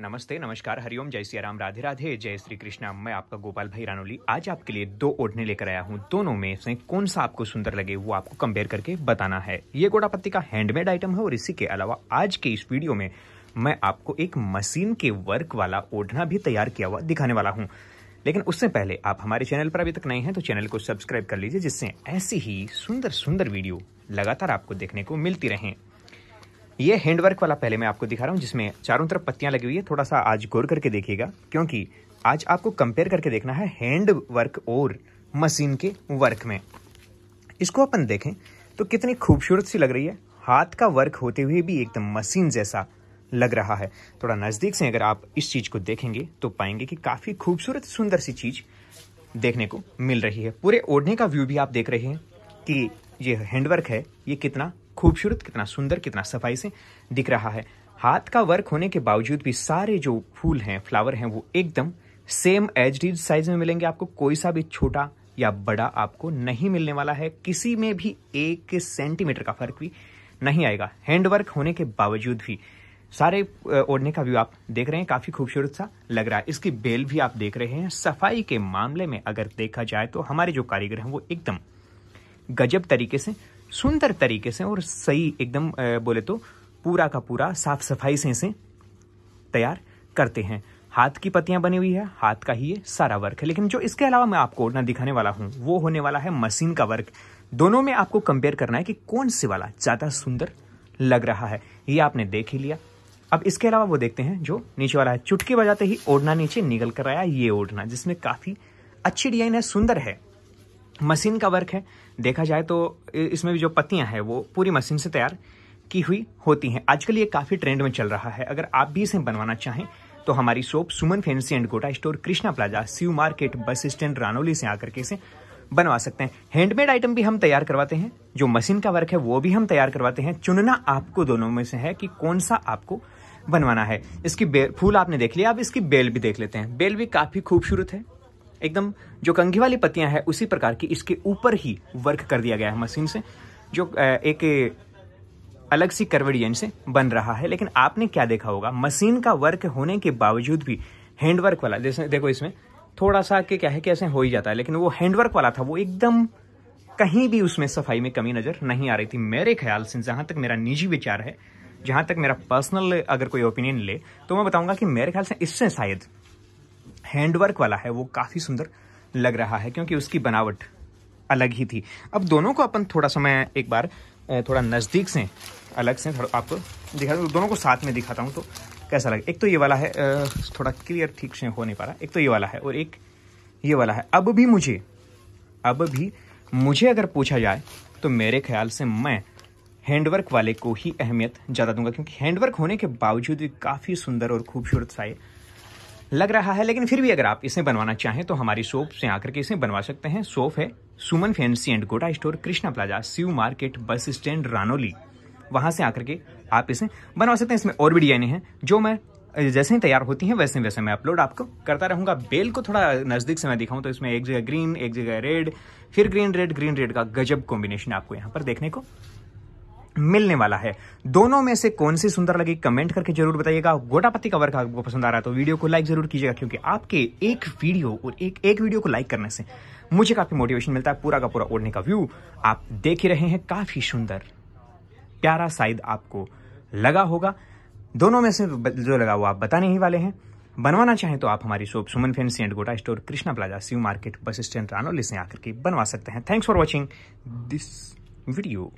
नमस्ते नमस्कार हरिओम जय सिया राम राधे राधे जय श्री कृष्णा मैं आपका गोपाल भाई रानोली आज आपके लिए दो ओढ़ने लेकर आया हूँ दोनों में से कौन सा आपको सुंदर लगे वो आपको कंपेयर करके बताना है ये गोटा पत्ती का हैंडमेड आइटम है और इसी के अलावा आज के इस वीडियो में मैं आपको एक मशीन के वर्क वाला ओढ़ना भी तैयार किया हुआ दिखाने वाला हूँ लेकिन उससे पहले आप हमारे चैनल पर अभी तक नए हैं तो चैनल को सब्सक्राइब कर लीजिए जिससे ऐसी ही सुंदर सुंदर वीडियो लगातार आपको देखने को मिलती रहें ये हैंडवर्क वाला पहले मैं आपको दिखा रहा हूँ जिसमें चारों तरफ पत्तियां लगी हुई है थोड़ा सा आज गौर करके देखिएगा क्योंकि आज आपको कंपेयर करके देखना है हैंड वर्क और मशीन के वर्क में इसको अपन देखें तो कितनी खूबसूरत सी लग रही है हाथ का वर्क होते हुए भी एकदम मशीन जैसा लग रहा है थोड़ा नज़दीक से अगर आप इस चीज़ को देखेंगे तो पाएंगे कि काफ़ी खूबसूरत सुंदर सी चीज़ देखने को मिल रही है पूरे ओढ़ने का व्यू भी आप देख रहे हैं कि ये हैंडवर्क है ये कितना खूबसूरत कितना सुंदर कितना सफाई से दिख रहा है हाथ का वर्क होने के बावजूद भी सारे जो फूल हैं फ्लावर हैं वो एकदम सेम एज डीज साइज में मिलेंगे आपको कोई सा भी छोटा या बड़ा आपको नहीं मिलने वाला है किसी में भी एक सेंटीमीटर का फर्क भी नहीं आएगा हैंडवर्क होने के बावजूद भी सारे ओढ़ने का व्यू आप देख रहे हैं काफी खूबसूरत सा लग रहा है इसकी बेल भी आप देख रहे हैं सफाई के मामले में अगर देखा जाए तो हमारे जो कारीगर हैं वो एकदम गजब तरीके से सुंदर तरीके से और सही एकदम बोले तो पूरा का पूरा साफ सफाई से इसे तैयार करते हैं हाथ की पत्तियां बनी हुई है हाथ का ही ये सारा वर्क है लेकिन जो इसके अलावा मैं आपको ना दिखाने वाला हूं वो होने वाला है मशीन का वर्क दोनों में आपको कंपेयर करना है कि कौन से वाला ज़्यादा सुंदर लग रहा है ये आपने देख ही लिया अब इसके अलावा वो देखते हैं जो नीचे वाला है चुटकी बजाते ही ओढ़ना नीचे निकल कर आया ये ओढ़ना जिसमें काफ़ी अच्छी डिजाइन है सुंदर है मशीन का वर्क है देखा जाए तो इसमें भी जो पत्तियां हैं वो पूरी मशीन से तैयार की हुई होती हैं आजकल ये काफ़ी ट्रेंड में चल रहा है अगर आप भी इसे बनवाना चाहें तो हमारी shop Suman fancy and Gota store Krishna plaza Shiv market bus stand Ranoli से आकर के इसे बनवा सकते हैं हैंडमेड आइटम भी हम तैयार करवाते हैं जो मशीन का वर्क है वो भी हम तैयार करवाते हैं चुनना आपको दोनों में से है कि कौन सा आपको बनवाना है इसकी फूल आपने देख लिया अब इसकी बेल भी देख लेते हैं बेल भी काफ़ी खूबसूरत है एकदम जो कंघी वाली पत्तियां हैं उसी प्रकार की इसके ऊपर ही वर्क कर दिया गया है मशीन से जो एक अलग सी करवट से बन रहा है लेकिन आपने क्या देखा होगा मशीन का वर्क होने के बावजूद भी हैंडवर्क वाला जैसे देखो इसमें थोड़ा सा कि क्या है कि ऐसे हो ही जाता है लेकिन वो हैंडवर्क वाला था वो एकदम कहीं भी उसमें सफाई में कमी नज़र नहीं आ रही थी मेरे ख्याल से जहां तक मेरा निजी विचार है जहां तक मेरा पर्सनल अगर कोई ओपिनियन ले तो मैं बताऊंगा कि मेरे ख्याल से इससे शायद हैंडवर्क वाला है वो काफ़ी सुंदर लग रहा है क्योंकि उसकी बनावट अलग ही थी अब दोनों को अपन थोड़ा सा मैं एक बार थोड़ा नज़दीक से अलग से थोड़ा आपको दिखा दोनों को साथ में दिखाता हूँ तो कैसा लगे एक तो ये वाला है थोड़ा क्लियर ठीक से हो नहीं पा रहा एक तो ये वाला है और एक ये वाला है अब भी मुझे अब भी मुझे अगर पूछा जाए तो मेरे ख्याल से मैं हैंडवर्क वाले को ही अहमियत ज़्यादा दूंगा क्योंकि हैंडवर्क होने के बावजूद भी काफ़ी सुंदर और खूबसूरत सा ये लग रहा है लेकिन फिर भी अगर आप इसे बनवाना चाहें तो हमारी सोप से आकर के इसे बनवा सकते हैं सोप है Suman fancy and Gota store Krishna plaza Shiv market bus stand Ranoli वहां से आकर के आप इसे बनवा सकते हैं इसमें और भी डिजाइने हैं जो मैं जैसे ही तैयार होती हैं वैसे वैसे मैं अपलोड आपको करता रहूंगा बेल को थोड़ा नज़दीक से मैं दिखाऊं तो इसमें एक जगह ग्रीन एक जगह रेड फिर ग्रीन रेड ग्रीन रेड का गजब कॉम्बिनेशन आपको यहाँ पर देखने को मिलने वाला है दोनों में से कौन सी सुंदर लगी कमेंट करके जरूर बताइएगा गोटापति का वर्क आपको पसंद आ रहा है तो वीडियो को लाइक जरूर कीजिएगा क्योंकि आपके एक वीडियो और एक एक वीडियो को लाइक करने से मुझे काफी मोटिवेशन मिलता है पूरा का पूरा ओढ़ने का व्यू आप देख ही रहे हैं काफी सुंदर प्यारा शायद आपको लगा होगा दोनों में से जो लगा वो आप बताने ही वाले हैं बनवाना चाहें तो आप हमारी shop Suman fancy and Gota store Krishna plaza Shiv market bus stand Ranoli से आकर के बनवा सकते हैं thanks for watching this video